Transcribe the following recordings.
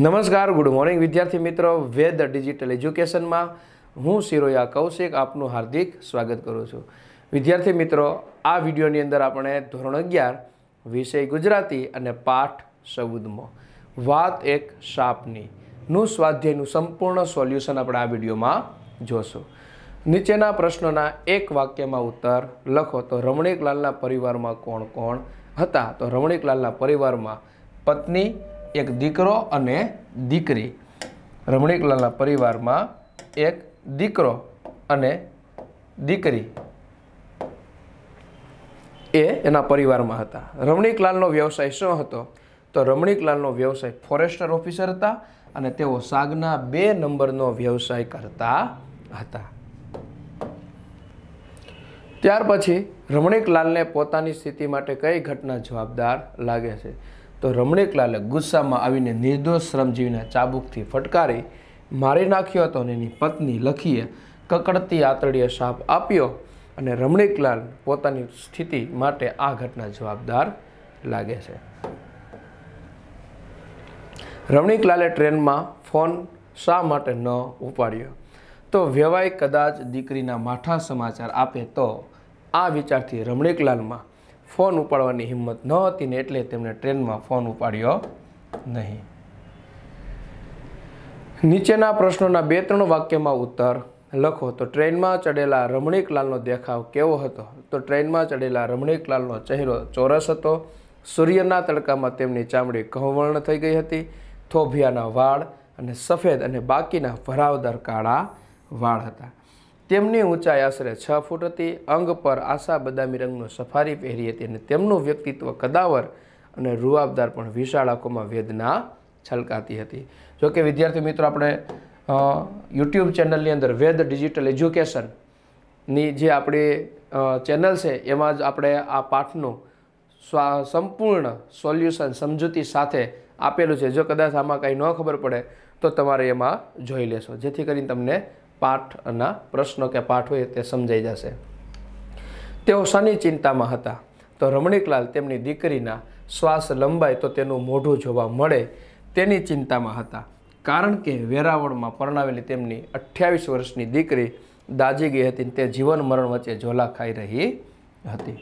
નમસ્કાર good morning વિદ્યાર્થી મિત્રો વેદ ડિજિટલ એજ્યુકેશનમાં હું શિરોયા કૌશિક આપનું હાર્દિક સ્વાગત કરું છું વિદ્યાર્થી મિત્રો આ વિડીયોની અંદર આપણે ધોરણ અગિયાર વિષય ગુજરાતી અને પાઠ સૌદમાં વાત એક સાપની નું સ્વાધ્યાયનું સંપૂર્ણ સોલ્યુશન આપણે આ વિડીયોમાં જોશું નીચેના પ્રશ્નોના એક વાક્યમાં ઉત્તર લખો તો રમણીકલાલના પરિવારમાં કોણ કોણ હતા તો રમણીકલાલના પરિવારમાં પત્ની એક દીકરો અને દીકરી રમણીકલાલના પરિવારમાં એક દીકરો અને દીકરી એ એના પરિવારમાં હતા રમણીકલાલનો વ્યવસાય શું હતો તો રમણીકલાલનો વ્યવસાય ફોરેસ્ટર ઓફિસર હતા અને તેઓ સાગના બે નંબરનો વ્યવસાય કરતા હતા ત્યાર પછી રમણીકલાલને પોતાની સ્થિતિ માટે કઈ ઘટના જવાબદાર લાગે છે તો રમણેકલાલે ગુસ્સામાં આવીને નિર્દોષ શ્રમજીવીને ચાબુકથી ફટકારી મારી નાખ્યો હતો અને એની પત્ની લખીએ કકડતી આતડીએ શાપ આપ્યો અને રમણીકલાલ પોતાની સ્થિતિ માટે આ ઘટના જવાબદાર લાગે છે રમણીકલાલે ટ્રેનમાં ફોન શા માટે ન ઉપાડ્યો તો વ્યવાય કદાચ દીકરીના માઠા સમાચાર આપે તો આ વિચારથી રમણીકલાલમાં ફોન ઉપાડવાની હિંમત ન હતી ને એટલે તેમણે ટ્રેનમાં ફોન ઉપાડ્યો નહીં નીચેના પ્રશ્નોના બે ત્રણ વાક્યમાં ઉત્તર લખો તો ટ્રેનમાં ચડેલા રમણીકલાલનો દેખાવ કેવો હતો તો ટ્રેનમાં ચડેલા રમણીકલાલનો ચહેરો ચોરસ હતો સૂર્યના તડકામાં તેમની ચામડી કહવર્ણ થઈ ગઈ હતી થોભિયાના વાળ અને સફેદ અને બાકીના ભરાવદાર કાળા વાળ હતા તેમની ઊંચાઈ આશરે છ ફૂટ હતી અંગ પર આશા બદામી રંગનો સફારી પહેરી હતી અને તેમનું વ્યક્તિત્વ કદાવર અને રૂઆબદાર પણ વિશાળ આંખોમાં વેદના છલકાતી હતી જોકે વિદ્યાર્થી મિત્રો આપણે યુટ્યુબ ચેનલની અંદર વેદ ડિજિટલ એજ્યુકેશનની જે આપણી ચેનલ છે એમાં જ આપણે આ પાઠનું સ્વા સંપૂર્ણ સોલ્યુશન સમજૂતી સાથે આપેલું છે જો કદાચ આમાં કંઈ ન ખબર પડે તો તમારે એમાં જોઈ લેશો જેથી કરીને તમને પાઠના પ્રશ્નો કે પાઠ હોય તે સમજાઈ જશે તેઓ શની ચિંતામાં હતા તો રમણીકલાલ તેમની દીકરીના શ્વાસ લંબાય તો તેનું મોઢું જોવા મળે તેની ચિંતામાં હતા કારણ કે વેરાવળમાં પરણાવેલી તેમની અઠ્યાવીસ વર્ષની દીકરી દાજી ગઈ હતી તે જીવન મરણ વચ્ચે ઝોલા ખાઈ રહી હતી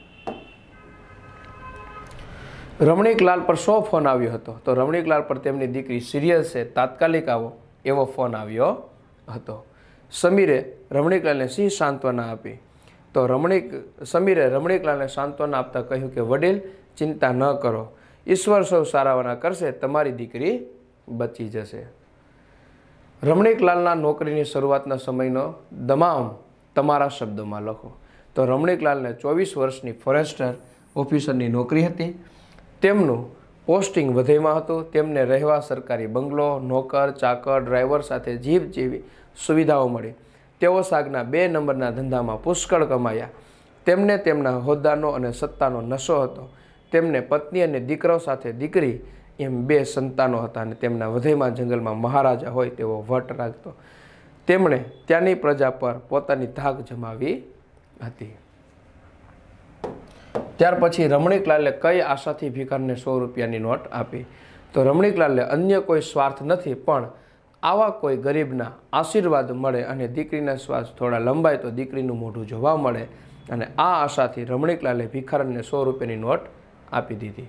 રમણીકલાલ પર શો ફોન આવ્યો હતો તો રમણીકલાલ પર તેમની દીકરી સિરિયસ છે તાત્કાલિક આવો એવો ફોન આવ્યો હતો સમીરે રમણીકલાલને સિંહ સાંત્વના આપી તો રમણીક સમીરે રમણીકલાલને સાંત્વના આપતા કહ્યું કે વડીલ ચિંતા ન કરો ઈશ્વર સૌ સારાવાના કરશે તમારી દીકરી બચી જશે રમણીકલાલના નોકરીની શરૂઆતના સમયનો દમામ તમારા શબ્દોમાં લખો તો રમણીકલાલને ચોવીસ વર્ષની ફોરેસ્ટર ઓફિસરની નોકરી હતી તેમનું પોસ્ટિંગ વધેમાં હતું તેમને રહેવા સરકારી બંગલો નોકર ચાકર ડ્રાઈવર સાથે જીભ જેવી સુવિધાઓ મળી તેઓ સાગના બે નંબરના ધંધામાં પુષ્કળ કમાયા તેમને તેમના હોદ્દાનો અને સત્તાનો નશો હતો તેમને પત્ની અને દીકરો સાથે દીકરી એમ બે સંતાનો હતા અને તેમના વધેમાં જંગલમાં મહારાજા હોય તેવો વટ રાખતો તેમણે ત્યાંની પ્રજા પર પોતાની ધાક જમાવી હતી ત્યાર પછી રમણીકલાલે કઈ આશાથી ભિખારને સો રૂપિયાની નોટ આપી તો રમણીકલાલે અન્ય કોઈ સ્વાર્થ નથી પણ આવા કોઈ ગરીબના આશીર્વાદ મળે અને દીકરીના શ્વાસ થોડા લંબાય તો દીકરીનું મોઢું જોવા મળે અને આ આશાથી રમણીકલાલે ભિખારણને સો રૂપિયાની નોટ આપી દીધી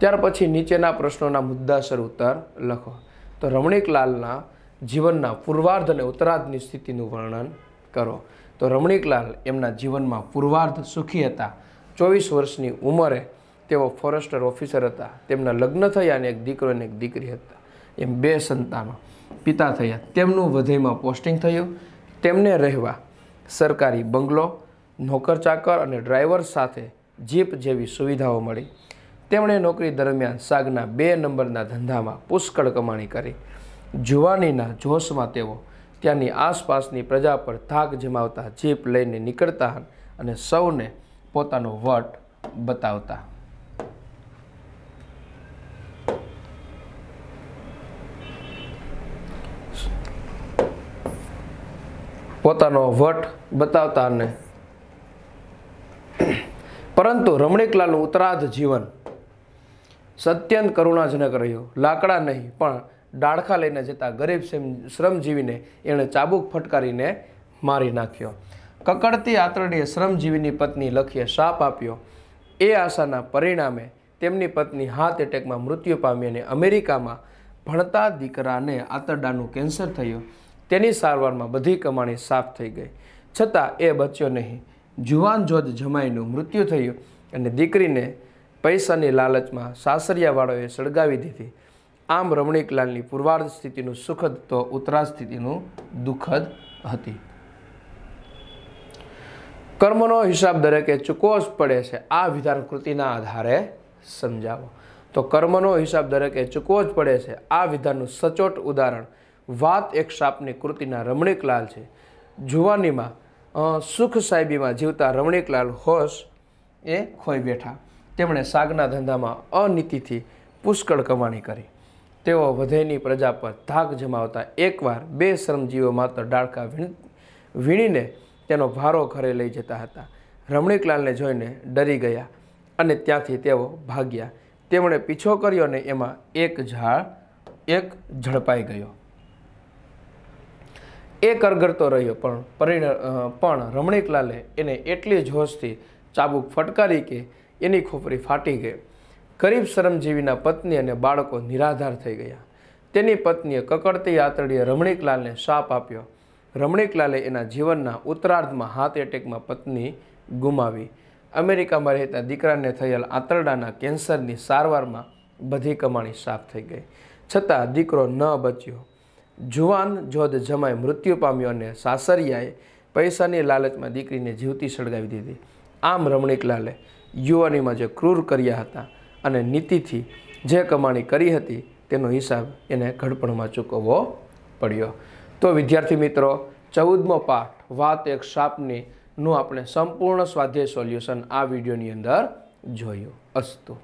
ત્યાર પછી નીચેના પ્રશ્નોના મુદ્દાસર ઉત્તર લખો તો રમણીકલાલના જીવનના પૂર્વાર્ધ અને ઉત્તરાર્ધની સ્થિતિનું વર્ણન કરો તો રમણીકલાલ એમના જીવનમાં પૂર્વાર્ધ સુખી હતા ચોવીસ વર્ષની ઉંમરે તેઓ ફોરેસ્ટર ઓફિસર હતા તેમના લગ્ન થયા અને એક દીકરો અને એક દીકરી હતા એમ બે સંતાનો પિતા થયા તેમનું વધઈમાં પોસ્ટિંગ થયું તેમને રહેવા સરકારી બંગલો નોકર ચાકર અને ડ્રાઈવર સાથે જીપ જેવી સુવિધાઓ મળી તેમણે નોકરી દરમિયાન સાગના બે નંબરના ધંધામાં પુષ્કળ કમાણી કરી જુવાનીના જોશમાં તેઓ ત્યાંની આસપાસની પ્રજા પર ધાક જમાવતા જીપ લઈને નીકળતા અને સૌને પોતાનો વટ બતાવતા પોતાનો વટ બતાવતા ને પરંતુ રમણીકલાલનું ઉત્તરાધ જીવન સત્યંત કરુણાજનક રહ્યું લાકડા નહીં પણ ડાળખા લઈને જતા ગરીબ શ્રમજીવીને એણે ચાબુક ફટકારીને મારી નાખ્યો કકડતી આંતરડીએ શ્રમજીવીની પત્ની લખીએ શાપ આપ્યો એ આશાના પરિણામે તેમની પત્ની હાર્ટ એટેકમાં મૃત્યુ પામી અને અમેરિકામાં ભણતા દીકરાને આંતરડાનું કેન્સર થયું તેની સારવારમાં બધી કમાણી સાફ થઈ ગઈ છતાં એ બચ્યો નહીં જુવાન જોજ જમાઈનું મૃત્યુ થયું અને દીકરીને પૈસાની લાલચમાં સાસરિયાવાળોએ સળગાવી દીધી આમ રમણીકલાલની પૂર્વાર્ધ સ્થિતિનું સુખદ તો ઉત્તરાર્ધ સ્થિતિનું દુઃખદ હતી કર્મનો હિસાબ દરેકે ચૂકવો જ પડે છે આ વિધાન કૃતિના આધારે સમજાવો તો કર્મનો હિસાબ દરેકે ચૂકવો જ પડે છે આ વિધાનનું સચોટ ઉદાહરણ વાત એક સાપની કૃતિના રમણીકલાલ છે જુવાનીમાં સુખ સાહેબીમાં જીવતા રમણીકલાલ હોશ એ ખોઈ બેઠા તેમણે સાગના ધંધામાં અનીતિથી પુષ્કળ કમાણી કરી તેઓ વધેની પ્રજા પર ધાક જમાવતા એકવાર બે શ્રમજીવો માત્ર ડાળકા વીણીને તેનો ભારો ઘરે લઈ જતા હતા રમણીકલાલને જોઈને ડરી ગયા અને ત્યાંથી તેઓ ભાગ્યા તેમણે પીછો કર્યો અને એમાં એક ઝાડ એક ઝડપાઈ ગયો એ કરગરતો રહ્યો પણ પરિણ પણ રમણીકલાલે એને એટલી જ હોશથી ચાબુક ફટકારી કે એની ખોપરી ફાટી ગઈ ગરીબ શરમજીવીના પત્ની અને બાળકો નિરાધાર થઈ ગયા તેની પત્નીએ કકડતી આતડીએ રમણીકલાલને શાપ આપ્યો રમણીકલાલે એના જીવનના ઉત્તરાર્ધમાં હાર્ટ એટેકમાં પત્ની ગુમાવી અમેરિકામાં રહેતા દીકરાને થયેલ આંતરડાના કેન્સરની સારવારમાં બધી કમાણી સાફ થઈ ગઈ છતાં દીકરો ન બચ્યો જુવાન જોધ જમાય મૃત્યુ પામ્યો અને સાસરિયાએ પૈસાની લાલચમાં દીકરીને જીવતી સળગાવી દીધી આમ રમણીકલાલે યુવાનીમાં જે ક્રૂર કર્યા હતા અને નીતિથી જે કમાણી કરી હતી તેનો હિસાબ એને ઘડપણમાં ચૂકવવો પડ્યો તો વિદ્યાર્થી મિત્રો ચૌદમો પાઠ વાત એક સાપની આપણે સંપૂર્ણ સ્વાધ્યાય સોલ્યુશન આ વિડીયોની અંદર જોયું અસ્તુ